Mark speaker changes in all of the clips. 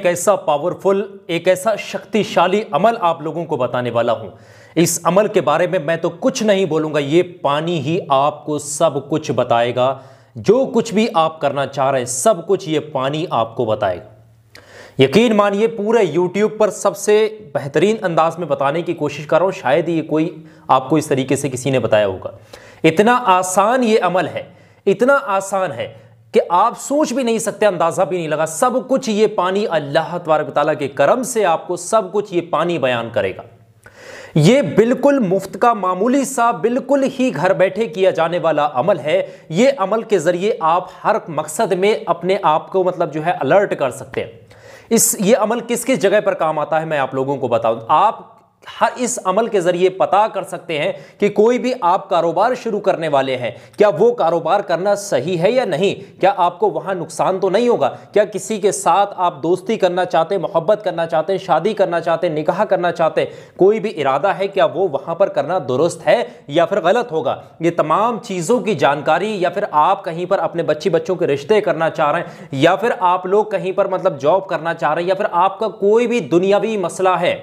Speaker 1: एक ऐसा पावरफुल एक ऐसा शक्तिशाली अमल आप लोगों को बताने वाला हूं इस अमल के बारे में मैं तो कुछ नहीं बोलूंगा ये पानी ही आपको सब कुछ बताएगा जो कुछ भी आप करना चाह रहे हैं सब कुछ ये पानी आपको बताएगा यकीन मानिए पूरे YouTube पर सबसे बेहतरीन अंदाज में बताने की कोशिश कर रहा हूं शायद ये कोई आपको इस तरीके से किसी ने बताया होगा इतना आसान ये अमल है इतना आसान है कि आप सोच भी नहीं सकते अंदाज़ा भी नहीं लगा सब कुछ ये पानी अल्लाह तबारक ताली के करम से आपको सब कुछ ये पानी बयान करेगा ये बिल्कुल मुफ्त का मामूली सा बिल्कुल ही घर बैठे किया जाने वाला अमल है ये अमल के ज़रिए आप हर मकसद में अपने आप को मतलब जो है अलर्ट कर सकते हैं इस ये अमल किस किस जगह पर काम आता है मैं आप लोगों को बताऊं आप हर इस अमल के ज़रिए पता कर सकते हैं कि कोई भी आप कारोबार शुरू करने वाले हैं क्या वो कारोबार करना सही है या नहीं क्या आपको वहाँ नुकसान तो नहीं होगा क्या किसी के साथ आप दोस्ती करना चाहते मोहब्बत करना चाहते हैं शादी करना चाहते निकाह करना चाहते कोई भी इरादा है क्या वो वहाँ पर करना दुरुस्त है या फिर गलत होगा ये तमाम चीज़ों की जानकारी या फिर आप कहीं पर अपने बच्चे बच्चों के रिश्ते करना चाह रहे हैं या फिर आप लोग कहीं पर मतलब जॉब करना चाह रहे हैं या फिर आपका कोई भी दुनियावी मसला है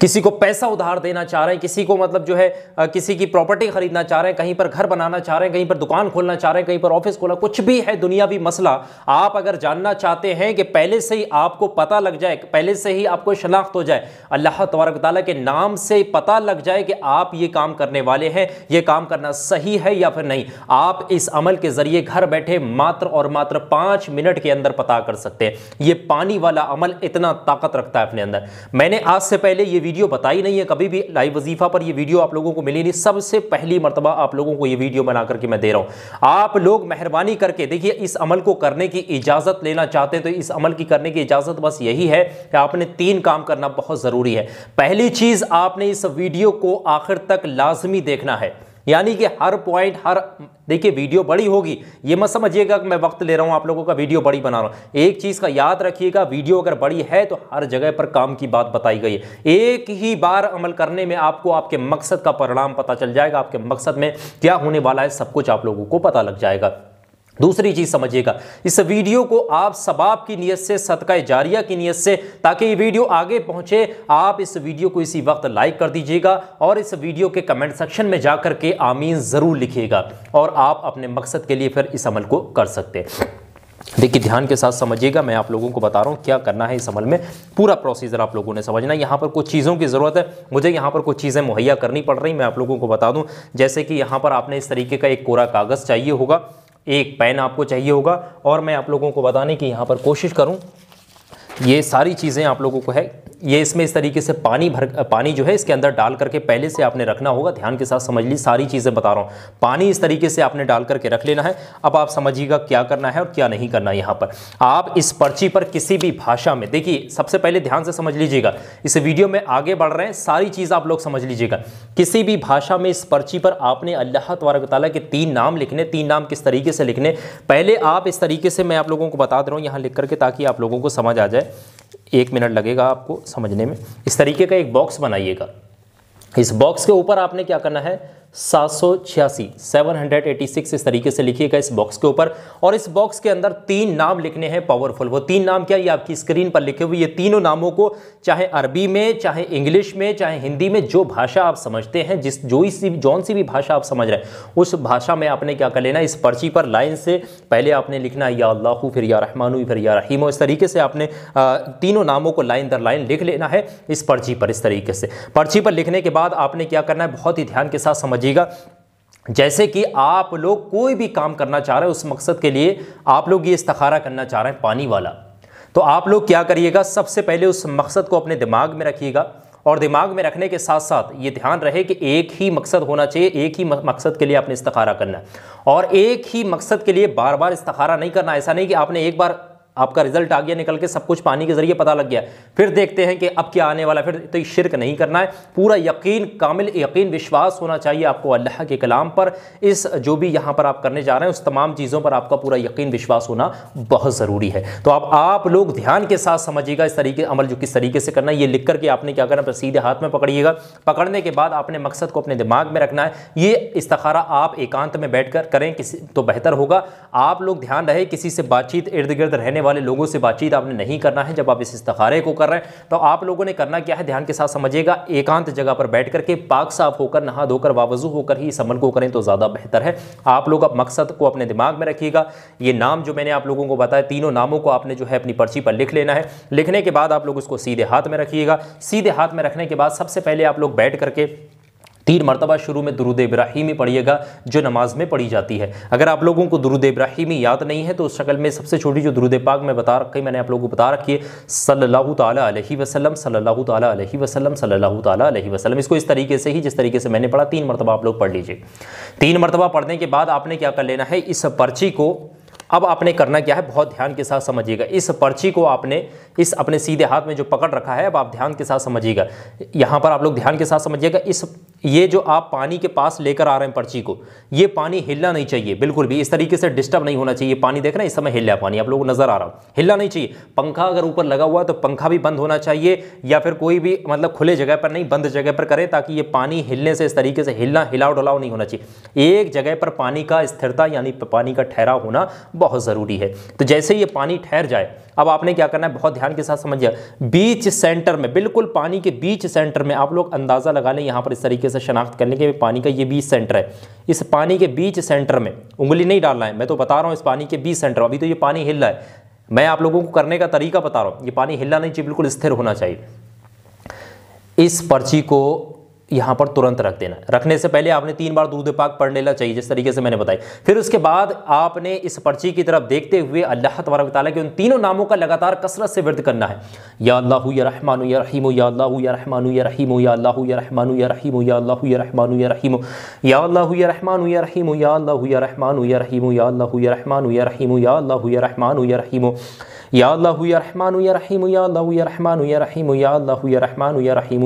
Speaker 1: किसी को पैसा उधार देना चाह रहे हैं किसी को मतलब जो है किसी की प्रॉपर्टी खरीदना चाह रहे हैं कहीं पर घर बनाना चाह रहे हैं कहीं पर दुकान खोलना चाह रहे हैं कहीं पर ऑफिस खोलना कुछ भी है दुनियावी मसला आप अगर जानना चाहते हैं कि पहले से ही आपको पता लग जाए पहले से ही आपको शनाख्त हो जाए अल्लाह तबारक ताली के नाम से पता लग जाए कि आप ये काम करने वाले हैं ये काम करना सही है या फिर नहीं आप इस अमल के ज़रिए घर बैठे मात्र और मात्र पाँच मिनट के अंदर पता कर सकते हैं ये पानी वाला अमल इतना ताकत रखता है अपने अंदर मैंने आज से पहले ये वीडियो बताई नहीं है कभी भी लाइव वजीफा पर ये वीडियो आप लोगों को मिली नहीं सबसे पहली मरतबा आप लोगों को ये वीडियो बना करके मैं दे रहा हूँ आप लोग मेहरबानी करके देखिए इस अमल को करने की इजाज़त लेना चाहते हैं तो इस अमल की करने की इजाज़त बस यही है कि आपने तीन काम करना बहुत ज़रूरी है पहली चीज़ आपने इस वीडियो को आखिर तक लाजमी देखना है यानी कि हर पॉइंट हर देखिए वीडियो बड़ी होगी ये मत समझिएगा कि मैं वक्त ले रहा हूँ आप लोगों का वीडियो बड़ी बना रहा हूँ एक चीज़ का याद रखिएगा वीडियो अगर बड़ी है तो हर जगह पर काम की बात बताई गई है एक ही बार अमल करने में आपको आपके मकसद का परिणाम पता चल जाएगा आपके मकसद में क्या होने वाला है सब कुछ आप लोगों को पता लग जाएगा दूसरी चीज़ समझिएगा इस वीडियो को आप सबाब की नीयत से सदका जारिया की नीयत से ताकि ये वीडियो आगे पहुंचे आप इस वीडियो को इसी वक्त लाइक कर दीजिएगा और इस वीडियो के कमेंट सेक्शन में जा कर के आमीन ज़रूर लिखिएगा और आप अपने मकसद के लिए फिर इस अमल को कर सकते हैं देखिए ध्यान के साथ समझिएगा मैं आप लोगों को बता रहा हूँ क्या करना है इस अमल में पूरा प्रोसीजर आप लोगों ने समझना है यहाँ पर कुछ चीज़ों की ज़रूरत है मुझे यहाँ पर कुछ चीज़ें मुहैया करनी पड़ रही मैं आप लोगों को बता दूँ जैसे कि यहाँ पर आपने इस तरीके का एक कोरा कागज़ चाहिए होगा एक पेन आपको चाहिए होगा और मैं आप लोगों को बताने की यहाँ पर कोशिश करूँ ये सारी चीज़ें आप लोगों को है ये इसमें इस तरीके से पानी भर पानी जो है इसके अंदर डाल करके पहले से आपने रखना होगा ध्यान के साथ समझ ली सारी चीज़ें बता रहा हूँ पानी इस तरीके से आपने डाल करके रख लेना है अब आप समझिएगा क्या करना है और क्या नहीं करना है यहाँ पर आप इस पर्ची पर किसी भी भाषा में देखिए सबसे पहले ध्यान से समझ लीजिएगा इस वीडियो में आगे बढ़ रहे हैं सारी चीज़ आप लोग समझ लीजिएगा किसी भी भाषा में इस पर्ची पर आपने अल्लाह तबारक ताली के तीन नाम लिखने तीन नाम किस तरीके से लिखने पहले आप इस तरीके से मैं आप लोगों को बता दे रहा हूँ यहाँ लिख करके ताकि आप लोगों को समझ आ जाए एक मिनट लगेगा आपको समझने में इस तरीके का एक बॉक्स बनाइएगा इस बॉक्स के ऊपर आपने क्या करना है सात सौ छियासी सेवन हंड्रेड एटी सिक्स इस तरीके से लिखिएगा इस बॉक्स के ऊपर और इस बॉक्स के अंदर तीन नाम लिखने हैं पावरफुल वो तीन नाम क्या ये आपकी स्क्रीन पर लिखे हुए ये तीनों नामों को चाहे अरबी में चाहे इंग्लिश में चाहे हिंदी में जो भाषा आप समझते हैं जिस जो सी जौन सी भी भाषा आप समझ रहे हैं उस भाषा में आपने क्या कर लेना इस पर्ची पर लाइन से पहले आपने लिखना या अल्लाह फिर या रहमान फिर या रहीम इस तरीके से आपने तीनों नामों को लाइन दर लाइन लिख लेना है इस पर्ची पर इस तरीके से पर्ची पर लिखने के बाद आपने क्या करना है बहुत ही ध्यान के साथ समझिए समझिएगा जैसे कि आप लोग कोई भी काम करना चाह रहे हैं उस मकसद के लिए आप लोग ये इस्तखारा करना चाह रहे हैं पानी वाला तो आप लोग क्या करिएगा सबसे पहले उस मकसद को अपने दिमाग में रखिएगा और दिमाग में रखने के साथ साथ ये ध्यान रहे कि एक ही मकसद होना चाहिए एक ही मकसद के लिए आपने इस्तखारा करना और एक ही मकसद के लिए बार बार इस्तखारा नहीं करना ऐसा नहीं कि आपने एक बार आपका रिजल्ट आ गया निकल के सब कुछ पानी के जरिए पता लग गया फिर देखते हैं कि अब क्या आने वाला फिर तो शिरक नहीं करना है पूरा यकीन कामिल यकीन विश्वास होना चाहिए आपको अल्लाह के कलाम पर इस जो भी यहाँ पर आप करने जा रहे हैं उस तमाम चीज़ों पर आपका पूरा यकीन विश्वास होना बहुत ज़रूरी है तो अब आप लोग ध्यान के साथ समझिएगा इस तरीके अमल जो किस तरीके से करना है ये लिख करके आपने क्या करना सीधे हाथ में पकड़िएगा पकड़ने के बाद आपने मकसद को अपने दिमाग में रखना है ये इस्तारा आप एकांत में बैठ कर करें किसी तो बेहतर होगा आप लोग ध्यान रहे किसी से बातचीत इर्द गिर्द रहने वाले लोगों से बातचीत आपने नहीं करना है जब आप इस इस्तारे को कर रहे हैं तो आप लोगों ने करना क्या है ध्यान के साथ समझिएगा एकांत जगह पर बैठ करके पाक साफ होकर नहा धोकर वावजू होकर ही इस अमल को करें तो ज़्यादा बेहतर है आप लोग अब मकसद को अपने दिमाग में रखिएगा ये नाम जो मैंने आप लोगों को बताया तीनों नामों को आपने जो है अपनी पर्ची पर लिख लेना है लिखने के बाद आप लोग उसको सीधे हाथ में रखिएगा सीधे हाथ में रखने के बाद सबसे पहले आप लोग बैठ करके तीन मरतबा शुरू में दुरुद इब्राहिमी पढ़िएगा जो नमाज में पढ़ी जाती है अगर आप लोगों को दुरुद इब्राहिमी याद नहीं है तो उस शक्ल में सबसे छोटी जो दुरुद पाक में बता रखी मैंने आप लोगों को बता रखी है सल्लल्लाहु ताला अलैहि वसल्लम सल्लल्लाहु ताला अलैहि वसल्लम सल्लल्लाहु ताला अलैहि वसल्लम इसको इस तरीके से ही जिस तरीके से मैंने पढ़ा तीन मरतबा आप लोग पढ़ लीजिए तीन मरतबा पढ़ने के बाद आपने क्या कर लेना है इस पर्ची को अब आपने करना क्या है बहुत ध्यान के साथ समझिएगा इस पर्ची को आपने इस अपने सीधे हाथ में जो पकड़ रखा है अब आप ध्यान के साथ समझिएगा यहाँ पर आप लोग ध्यान के साथ समझिएगा इस ये जो आप पानी के पास लेकर आ रहे हैं पर्ची को ये पानी हिलना नहीं चाहिए बिल्कुल भी इस तरीके से डिस्टर्ब नहीं होना चाहिए पानी देख रहे हैं इस समय हिल पानी आप लोगों को नजर आ रहा हूँ हिलना नहीं चाहिए पंखा अगर ऊपर लगा हुआ है तो पंखा भी बंद होना चाहिए या फिर कोई भी मतलब खुले जगह पर नहीं बंद जगह पर करें ताकि ये पानी हिलने से इस तरीके से हिलना हिलाव डुलाव नहीं होना चाहिए एक जगह पर पानी का स्थिरता यानी पानी का ठहराव होना बहुत ज़रूरी है तो जैसे ये पानी ठहर जाए अब आपने क्या करना है बहुत ध्यान के साथ समझिए बीच सेंटर में बिल्कुल पानी के बीच सेंटर में आप लोग अंदाज़ा लगा लें यहां पर इस तरीके से शनाख्त कर लेंगे पानी का ये बीच सेंटर है इस पानी के बीच सेंटर में उंगली नहीं डालना है मैं तो बता रहा हूं इस पानी के बीच सेंटर अभी तो ये पानी हिल रहा है मैं आप लोगों को करने का तरीका बता रहा हूं ये पानी हिलना नहीं चाहिए बिल्कुल स्थिर होना चाहिए इस पर्ची को यहाँ पर तुरंत रख देना रखने से पहले आपने तीन बार दूध पाक पढ़ लेना चाहिए जिस तरीके से मैंने बताई फिर उसके बाद आपने इस पर्ची की तरफ देखते हुए अल्लाह तबारक ताली के उन तीनों नामों का लगातार कसरत से वर्द करना है या अल्लाह या रहमान या रहीम या अल्लाह या रहमान या रहीम या अल्लाह या रहमान या रहीम या अल्लाह या रहमान या रहीम या अल्लाह या रहमान या रहीम या अल्लाह या रहमान या रहीम या अल्लाह या रहमान या रहीम या अल्लाह या रहमान या रहीम या अल्लाह रहीम या रहमान या रहीम या रहमान या रहीम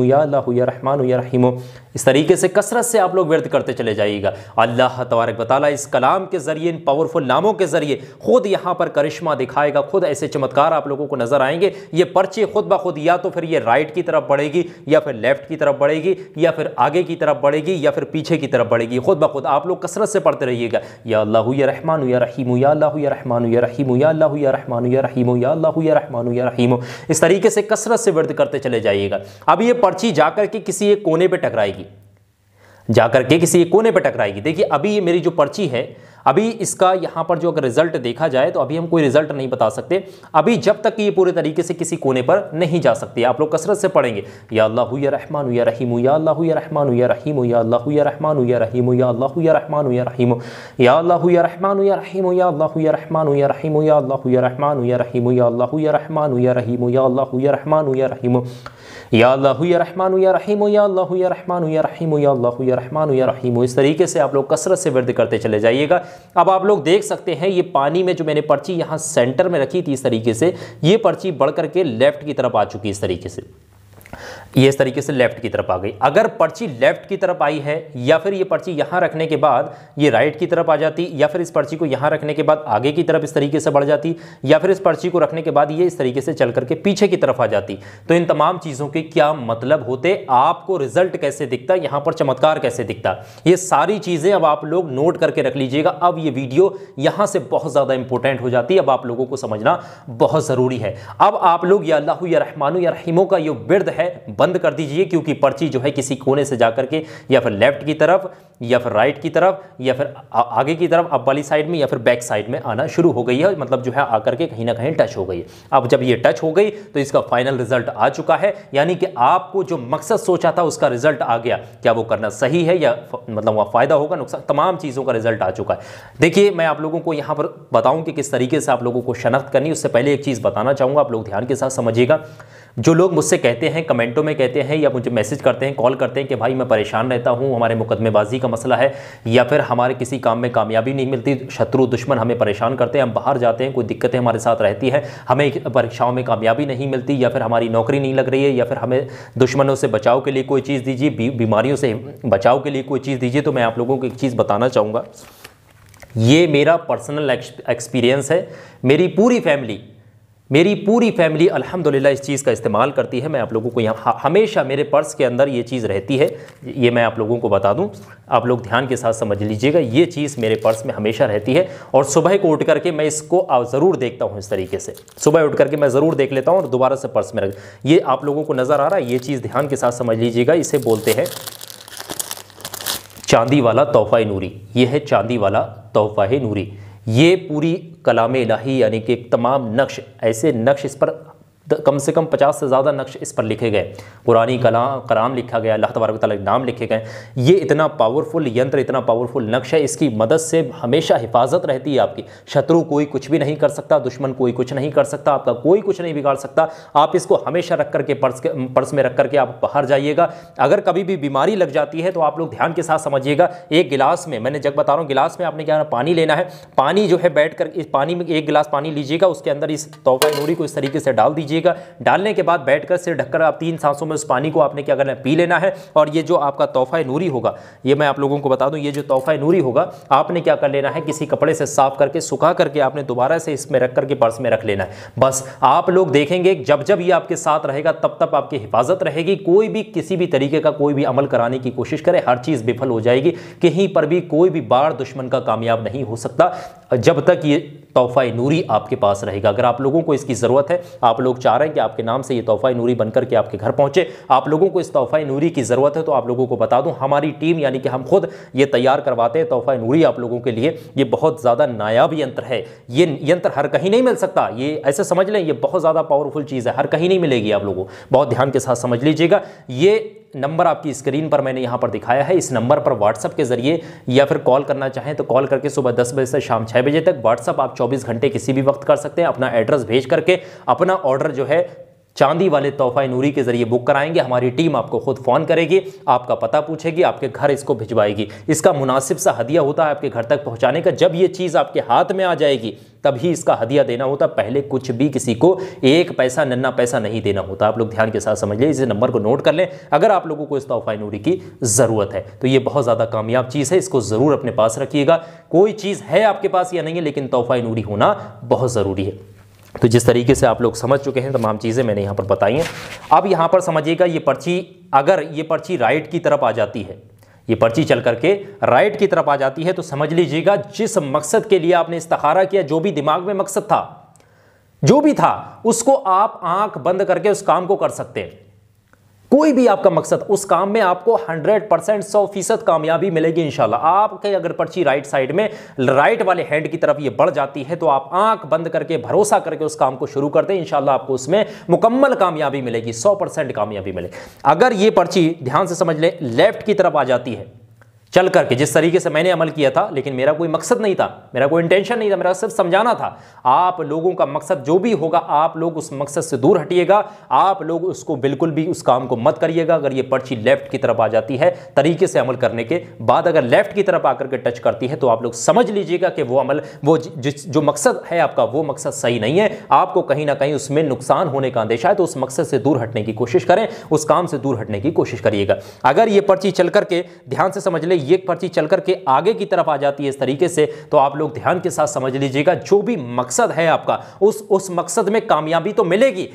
Speaker 1: या रहमान या रहीम इस तरीके से कसरत से आप लोग व्यर्थ करते चले जाइएगा अल्लाह तबारक बताला इस कलाम के ज़रिए इन पावरफुल नामों के ज़रिए ख़ुद यहाँ पर करिश्मा दिखाएगा खुद ऐसे चमत्कार आप लोगों को नज़र आएंगे ये पर्ची खुद ब खुद या तो फिर ये राइट की तरफ बढ़ेगी या फिर लेफ्ट की तरफ बढ़ेगी या फिर आगे की तरफ बढ़ेगी या फिर पीछे की तरफ बढ़ेगी खुद ब खुद आप लोग कसरत से पढ़ते रहिएगा या अल्लाह या रहमान या रहीम या अल्लाह रहमान या रहीम या अल्लाह रहमान या रहीम रहीम या अल्लाह या रहमान या रहीम इस तरीके से कसरत से वर्द करते चले जाइएगा अब ये पर्ची जाकर के किसी एक कोने पर टकराएगी जाकर के किसी एक कोने पर टकराएगी देखिए अभी ये मेरी जो पर्ची है अभी इसका यहाँ पर जो अगर रिजल्ट देखा जाए तो अभी हम कोई रिजल्ट नहीं बता सकते अभी जब तक कि ये पूरे तरीके से किसी कोने पर नहीं जा सकती आप लोग कसरत से पढ़ेंगे या अल्लाह या रहमान या रहीम या अल्लाह या रहमान या रहीम या अल्लाह या रहमान या रहीम या अल्लाह या रहमान या रहीम या अल्लाह या रहमान या रहीम या अल्लाह या रहमान या रहीम या अल्लाह या रहमान या रहीम या अल्लाह या रहमान या रहीम या अल्लाह या रहमान या रहीम या अल्लाह या रहमान या रहीम या अल्लाह या रहमान या रहीम या अल्लाह या रहमान या रहीम इस तरीके से आप लोग कसरत से वर्द करते चले जाइएगा अब आप लोग देख सकते हैं ये पानी में जो मैंने पर्ची यहाँ सेंटर में रखी थी इस तरीके से ये पर्ची बढ़ करके लेफ्ट की तरफ आ चुकी है इस तरीके से ये इस तरीके से लेफ्ट की तरफ आ गई अगर पर्ची लेफ्ट की तरफ आई है या फिर ये पर्ची यहाँ रखने के बाद ये राइट की तरफ आ जाती या फिर इस पर्ची को यहाँ रखने के बाद आगे की तरफ इस तरीके से बढ़ जाती या फिर इस पर्ची को रखने के बाद ये इस तरीके से चल करके पीछे की तरफ आ जाती तो इन तमाम चीज़ों के क्या मतलब होते आपको रिजल्ट कैसे दिखता यहाँ पर चमत्कार कैसे दिखता ये सारी चीज़ें अब आप लोग नोट करके रख लीजिएगा अब ये वीडियो यहाँ से बहुत ज़्यादा इंपॉर्टेंट हो जाती है अब आप लोगों को समझना बहुत ज़रूरी है अब आप लोग या अल्लाह या रहमानो या रहीमों का ये विर्द है बंद कर दीजिए क्योंकि पर्ची जो है किसी कोने से जा करके या फिर लेफ्ट की तरफ या फिर राइट की तरफ या फिर आगे की तरफ अब वाली साइड में या फिर बैक साइड में आना शुरू हो गई है मतलब जो है आकर के कहीं ना कहीं टच हो गई अब जब ये टच हो गई तो इसका फाइनल रिजल्ट आ चुका है यानी कि आपको जो मकसद सोचा था उसका रिजल्ट आ गया क्या वो करना सही है या मतलब वहाँ फ़ायदा होगा नुकसान तमाम चीज़ों का रिजल्ट आ चुका है देखिए मैं आप लोगों को यहाँ पर बताऊँ कि किस तरीके से आप लोगों को शनाख्त करनी उससे पहले एक चीज़ बताना चाहूँगा आप लोग ध्यान के साथ समझिएगा जो लोग मुझसे कहते हैं कमेंटों में कहते हैं या मुझे मैसेज करते हैं कॉल करते हैं कि भाई मैं परेशान रहता हूँ हमारे मुकदमेबाजी का मसला है या फिर हमारे किसी काम में कामयाबी नहीं मिलती शत्रु दुश्मन हमें परेशान करते हैं हम बाहर जाते हैं कोई दिक्कतें हमारे साथ रहती है हमें परीक्षाओं में कामयाबी नहीं मिलती या फिर हमारी नौकरी नहीं लग रही है या फिर हमें दुश्मनों से बचाव के लिए कोई चीज़ दीजिए बीमारियों से बचाव के लिए कोई चीज़ दीजिए तो मैं आप लोगों को एक चीज़ बताना चाहूँगा ये मेरा पर्सनल एक्सपीरियंस है मेरी पूरी फैमिली मेरी पूरी फैमिली अल्हम्दुलिल्लाह इस चीज़ का इस्तेमाल करती है मैं आप लोगों को यहाँ हमेशा मेरे पर्स के अंदर ये चीज़ रहती है ये मैं आप लोगों को बता दूँ आप लोग ध्यान के साथ समझ लीजिएगा ये चीज़ मेरे पर्स में हमेशा रहती है और सुबह को उठ करके मैं इसको ज़रूर देखता हूँ इस तरीके से सुबह उठ करके मैं ज़रूर देख लेता हूँ और दोबारा से पर्स में रख ये आप लोगों को नज़र आ रहा है ये चीज़ ध्यान के साथ समझ लीजिएगा इसे बोलते हैं चांदी वाला तोहफ़ा नूरी ये है चांदी वाला तोहफ़ा नूरी ये पूरी कलाम इलाही यानी कि तमाम नक्श ऐसे नक्श इस पर कम से कम पचास से ज़्यादा नक्श इस पर लिखे गए पुरानी कला कलाम लिखा गया अल्लाह तबारक ताली नाम लिखे गए ये इतना पावरफुल यंत्र इतना पावरफुल नक्श है इसकी मदद से हमेशा हिफाजत रहती है आपकी शत्रु कोई कुछ भी नहीं कर सकता दुश्मन कोई कुछ नहीं कर सकता आपका कोई कुछ नहीं बिगाड़ सकता आप इसको हमेशा रख करके पर्स के पर्स में रख करके आप बाहर जाइएगा अगर कभी भी बीमारी लग जाती है तो आप लोग ध्यान के साथ समझिएगा एक गिलास में मैंने जब बता रहा हूँ गिलास में आपने क्या पानी लेना है पानी जो है बैठ कर इस पानी में एक गिलास पानी लीजिएगा उसके अंदर इस तोहफा नूरी को इस तरीके से डाल दीजिए लीजिएगा डालने के बाद बैठकर सिर ढककर आप तीन सांसों में उस पानी को आपने क्या करना है पी लेना है और ये जो आपका तोहफा नूरी होगा ये मैं आप लोगों को बता दूँ ये जो तोहफा नूरी होगा आपने क्या कर लेना है किसी कपड़े से साफ करके सुखा करके आपने दोबारा से इसमें रख करके पर्स में रख लेना है बस आप लोग देखेंगे जब जब ये आपके साथ रहेगा तब तब आपकी हिफाजत रहेगी कोई भी किसी भी तरीके का कोई भी अमल कराने की कोशिश करे हर चीज़ विफल हो जाएगी कहीं पर भी कोई भी बाढ़ दुश्मन का कामयाब नहीं हो सकता जब तक ये तोहफा नूरी आपके पास रहेगा अगर आप लोगों को इसकी ज़रूरत है आप लोग चाह रहे हैं कि आपके नाम से ये तोहफ़ा नूरी बनकर के आपके घर पहुँचे आप लोगों को इस तोहफ़ा नूरी की ज़रूरत है तो आप लोगों को बता दूँ हमारी टीम यानी कि हम खुद ये तैयार करवाते हैं तोहफ़ा नूरी आप लोगों के लिए ये बहुत ज़्यादा नायाब यंत्र है ये यंत्र हर कहीं नहीं मिल सकता ये ऐसे समझ लें ये बहुत ज़्यादा पावरफुल चीज़ है हर कहीं नहीं मिलेगी आप लोगों बहुत ध्यान के साथ समझ लीजिएगा ये नंबर आपकी स्क्रीन पर मैंने यहाँ पर दिखाया है इस नंबर पर व्हाट्सअप के जरिए या फिर कॉल करना चाहें तो कॉल करके सुबह दस बजे से शाम छः बजे तक व्हाट्सअप आप चौबीस घंटे किसी भी वक्त कर सकते हैं अपना एड्रेस भेज करके अपना ऑर्डर जो है चांदी वाले तोहफा नूरी के जरिए बुक कराएंगे हमारी टीम आपको खुद फ़ोन करेगी आपका पता पूछेगी आपके घर इसको भिजवाएगी इसका मुनासिब सा हदिया होता है आपके घर तक पहुंचाने का जब ये चीज़ आपके हाथ में आ जाएगी तभी इसका हदिया देना होता पहले कुछ भी किसी को एक पैसा नन्ना पैसा नहीं देना होता आप लोग ध्यान के साथ समझ लें इस नंबर को नोट कर लें अगर आप लोगों को इस तोहफा नूरी की ज़रूरत है तो ये बहुत ज़्यादा कामयाब चीज़ है इसको ज़रूर अपने पास रखिएगा कोई चीज़ है आपके पास या नहीं है लेकिन तोहफा नूरी होना बहुत ज़रूरी है तो जिस तरीके से आप लोग समझ चुके हैं तमाम चीज़ें मैंने यहाँ पर बताई हैं अब यहाँ पर समझिएगा ये पर्ची अगर ये पर्ची राइट की तरफ आ जाती है ये पर्ची चल करके राइट की तरफ आ जाती है तो समझ लीजिएगा जिस मकसद के लिए आपने इस्तारा किया जो भी दिमाग में मकसद था जो भी था उसको आप आंख बंद करके उस काम को कर सकते हैं कोई भी आपका मकसद उस काम में आपको 100 परसेंट सौ फीसद कामयाबी मिलेगी इंशाल्लाह आपके अगर पर्ची राइट साइड में राइट वाले हैंड की तरफ ये बढ़ जाती है तो आप आंख बंद करके भरोसा करके उस काम को शुरू कर दें इंशाल्लाह आपको उसमें मुकम्मल कामयाबी मिलेगी सौ परसेंट कामयाबी मिलेगी अगर ये पर्ची ध्यान से समझ लें लेफ्ट की तरफ आ जाती है चल करके जिस तरीके से मैंने अमल किया था लेकिन मेरा कोई मकसद नहीं था मेरा कोई इंटेंशन नहीं था मेरा सिर्फ समझाना था आप लोगों का मकसद जो भी होगा आप लोग उस मकसद से दूर हटिएगा आप लोग उसको बिल्कुल भी उस काम को मत करिएगा अगर ये पर्ची लेफ्ट की तरफ आ जाती है तरीके से अमल करने के बाद अगर लेफ्ट की तरफ आकर के टच करती है तो आप लोग समझ लीजिएगा कि वो अमल वो जिस जो मकसद है आपका वो मकसद सही नहीं है आपको कहीं ना कहीं उसमें नुकसान होने का अंदेशा है तो उस मकसद से दूर हटने की कोशिश करें उस काम से दूर हटने की कोशिश करिएगा अगर ये पर्ची चल करके ध्यान से समझ ले ये पर्ची चल करके आगे की तरफ आ जाती है इस तरीके से तो आप लोग ध्यान के साथ समझ लीजिएगा जो भी मकसद है आपका उस उस मकसद में कामयाबी तो मिलेगी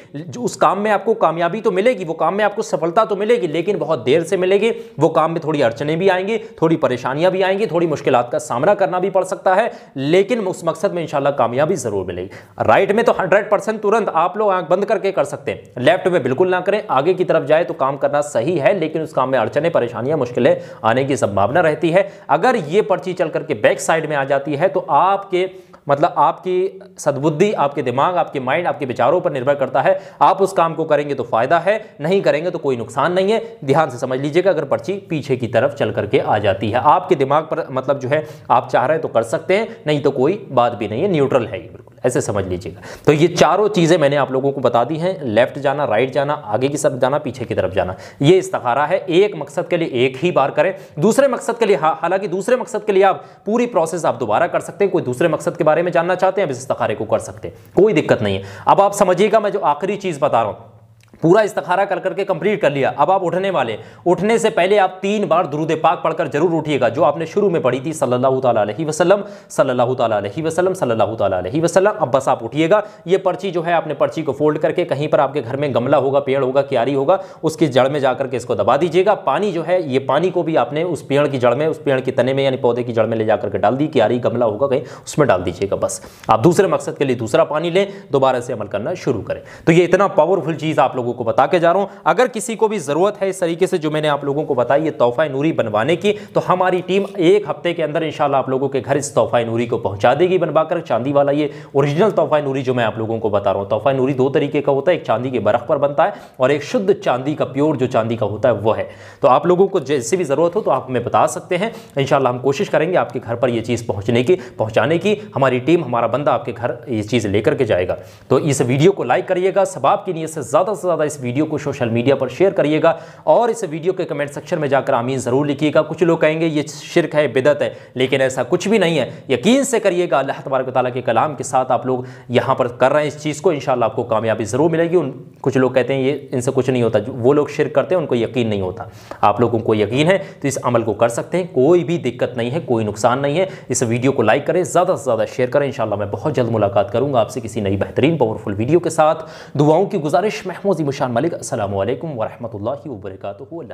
Speaker 1: उस काम में आपको कामयाबी तो मिलेगी वो काम में आपको सफलता तो मिलेगी लेकिन बहुत देर से मिलेगी वो काम में थोड़ी अड़चने भी आएंगी थोड़ी परेशानियां भी आएंगी थोड़ी मुश्किल का सामना करना भी पड़ सकता है लेकिन उस मकसद में इंशाला कामयाबी जरूर मिलेगी राइट में तो हंड्रेड तुरंत आप लोग आंख बंद करके कर सकते हैं लेफ्ट में बिल्कुल ना करें आगे की तरफ जाए तो काम करना सही है लेकिन उस काम में अड़चने परेशानियां मुश्किलें आने की संभावना कॉर्नर रहती है अगर ये पर्ची चल करके बैक साइड में आ जाती है तो आपके मतलब आपकी सद्बुद्धि आपके दिमाग आपके माइंड आपके विचारों पर निर्भर करता है आप उस काम को करेंगे तो फायदा है नहीं करेंगे तो कोई नुकसान नहीं है ध्यान से समझ लीजिएगा अगर पर्ची पीछे की तरफ चल करके आ जाती है आपके दिमाग पर मतलब जो है आप चाह रहे हैं तो कर सकते हैं नहीं तो कोई बात भी नहीं है न्यूट्रल है ये बिल्कुल ऐसे समझ लीजिएगा तो ये चारों चीज़ें मैंने आप लोगों को बता दी हैं लेफ्ट जाना राइट जाना आगे की तरफ जाना पीछे की तरफ जाना ये इस्तारा है एक मकसद के लिए एक ही बार करें दूसरे मकसद के लिए हालांकि दूसरे मकसद के लिए आप पूरी प्रोसेस आप दोबारा कर सकते हैं कोई दूसरे मकसद के बारे में जानना चाहते हैं आप इस को कर सकते हैं कोई दिक्कत नहीं है अब आप समझिएगा मैं जो आखिरी चीज़ बता रहा हूँ पूरा इस्तखारा कर करके कंप्लीट कर लिया अब आप उठने वाले उठने से पहले आप तीन बार दुरुद पाक पढ़कर जरूर उठिएगा जो आपने शुरू में पढ़ी थी सल्लल्लाहु अलैहि वसल्लम सल्लल्लाहु अलैहि वसल्लम सल्लल्लाहु अलैहि वसल्लम अब बस आप उठिएगा ये पर्ची जो है आपने पर्ची को फोल्ड करके कहीं पर आपके घर में गमला होगा पेड़ होगा क्यारी होगा उसकी जड़ में जाकर के इसको दबा दीजिएगा पानी जो है ये पानी को भी आपने उस पेड़ की जड़ में उस पेड़ के तने में यानी पौधे की जड़ में ले जाकर के डाल दी क्यारी गमला होगा कहीं उसमें डाल दीजिएगा बस आप दूसरे मकसद के लिए दूसरा पानी लें दोबारा से अमल करना शुरू करें तो ये इतना पावरफुल चीज़ आप लोग लोगों को बता के जा रहा हूँ अगर किसी को भी ज़रूरत है इस तरीके से जो मैंने आप लोगों को बताई ये तोहफ़ा नूरी बनवाने की तो हमारी टीम एक हफ्ते के अंदर इंशाल्लाह आप लोगों के घर इस तोहफ़ा नूरी को पहुँचा देगी बनवाकर चांदी वाला ये ओरिजिनल तोहफ़ा नूरी जो मैं आप लोगों को बता रहा हूँ तोहफ़ा नूरी दो तरीके का होता है एक चांदी के बरख पर बनता है और एक शुद्ध चांदी का प्योर जो चांदी का होता है वह है तो आप लोगों को जैसे भी ज़रूरत हो तो आप हमें बता सकते हैं इनशाला हम कोशिश करेंगे आपके घर पर यह चीज़ पहुँचने की पहुँचाने की हमारी टीम हमारा बंदा आपके घर ये चीज़ लेकर के जाएगा तो इस वीडियो को लाइक करिएगा सबाब की नीयत से ज़्यादा से ज़्यादा ज़्यादा इस वीडियो को सोशल मीडिया पर शेयर करिएगा और इस वीडियो के कमेंट सेक्शन में जाकर आमीन ज़रूर लिखिएगा कुछ लोग कहेंगे ये शिरक है बिदत है लेकिन ऐसा कुछ भी नहीं है यकीन से करिएगा अल्लाह तबारक ताली के कलाम के साथ आप लोग यहाँ पर कर रहे हैं इस चीज़ को इन आपको कामयाबी ज़रूर मिलेगी उन कुछ लोग कहते हैं ये इनसे कुछ नहीं होता वो लोग शिरक करते हैं उनको यकीन नहीं होता आप लोगों को यकीन है तो इस अमल को कर सकते हैं कोई भी दिक्कत नहीं है कोई नुकसान नहीं है इस वीडियो को लाइक करें ज़्यादा से ज़्यादा शेयर करें इन मैं बहुत जल्द मुलाकात करूँगा आपसे किसी नई बेहतरीन पावरफुल वीडियो के साथ दुआओं की गुजारिश महमूद मुशान मलिक असल वरहमल वर्क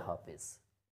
Speaker 1: हाफिज़